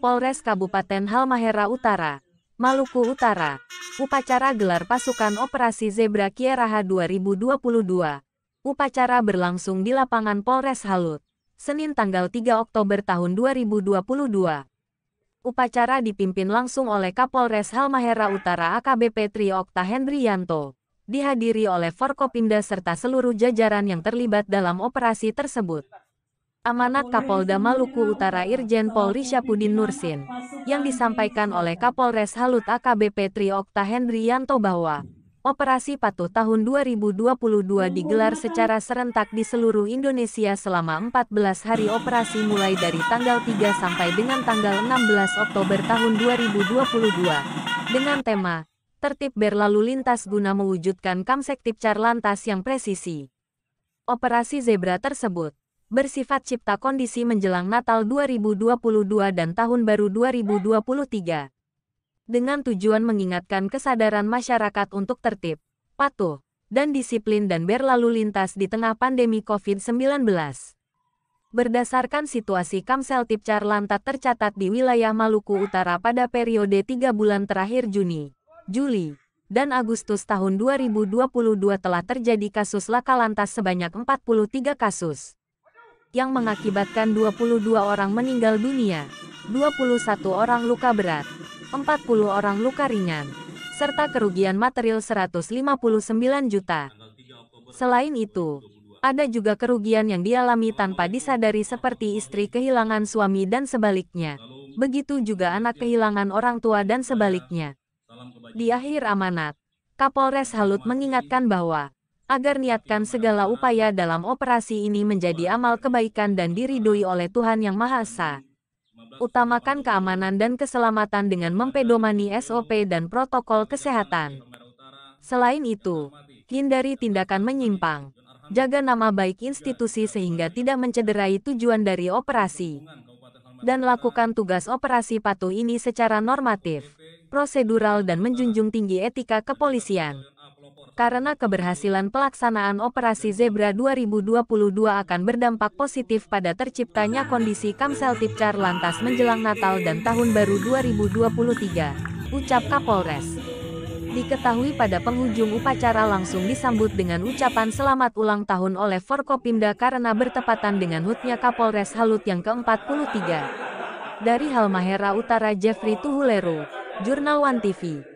Polres Kabupaten Halmahera Utara, Maluku Utara, upacara gelar pasukan operasi Zebra Kieraha 2022. Upacara berlangsung di lapangan Polres Halut, Senin tanggal 3 Oktober tahun 2022. Upacara dipimpin langsung oleh Kapolres Halmahera Utara AKBP Tri Okta Hendriyanto, dihadiri oleh Forkopimda serta seluruh jajaran yang terlibat dalam operasi tersebut. Amanat Kapolda Maluku Utara Irjen Pol Risyapudin Nursin, yang disampaikan oleh Kapolres Halut AKBP Tri Okta Yanto bahwa Operasi Patuh tahun 2022 digelar secara serentak di seluruh Indonesia selama 14 hari operasi mulai dari tanggal 3 sampai dengan tanggal 16 Oktober tahun 2022 dengan tema Tertib berlalu lintas guna mewujudkan Kamsektif Carlantas yang presisi. Operasi Zebra tersebut bersifat cipta kondisi menjelang Natal 2022 dan Tahun Baru 2023. Dengan tujuan mengingatkan kesadaran masyarakat untuk tertib, patuh, dan disiplin dan berlalu lintas di tengah pandemi COVID-19. Berdasarkan situasi Kamsel Tipcar Lantat tercatat di wilayah Maluku Utara pada periode 3 bulan terakhir Juni, Juli, dan Agustus tahun 2022 telah terjadi kasus laka lantas sebanyak 43 kasus yang mengakibatkan 22 orang meninggal dunia, 21 orang luka berat, 40 orang luka ringan, serta kerugian material 159 juta. Selain itu, ada juga kerugian yang dialami tanpa disadari seperti istri kehilangan suami dan sebaliknya. Begitu juga anak kehilangan orang tua dan sebaliknya. Di akhir amanat, Kapolres Halut mengingatkan bahwa agar niatkan segala upaya dalam operasi ini menjadi amal kebaikan dan diridui oleh Tuhan Yang Maha Esa. Utamakan keamanan dan keselamatan dengan mempedomani SOP dan protokol kesehatan. Selain itu, hindari tindakan menyimpang. Jaga nama baik institusi sehingga tidak mencederai tujuan dari operasi. Dan lakukan tugas operasi patuh ini secara normatif, prosedural dan menjunjung tinggi etika kepolisian karena keberhasilan pelaksanaan operasi Zebra 2022 akan berdampak positif pada terciptanya kondisi Kamsel Tipcar lantas menjelang Natal dan Tahun Baru 2023, ucap Kapolres. Diketahui pada penghujung upacara langsung disambut dengan ucapan selamat ulang tahun oleh Forkopimda karena bertepatan dengan hutnya Kapolres Halut yang ke-43. Dari Halmahera Utara Jeffrey Tuhulero, Jurnal One TV.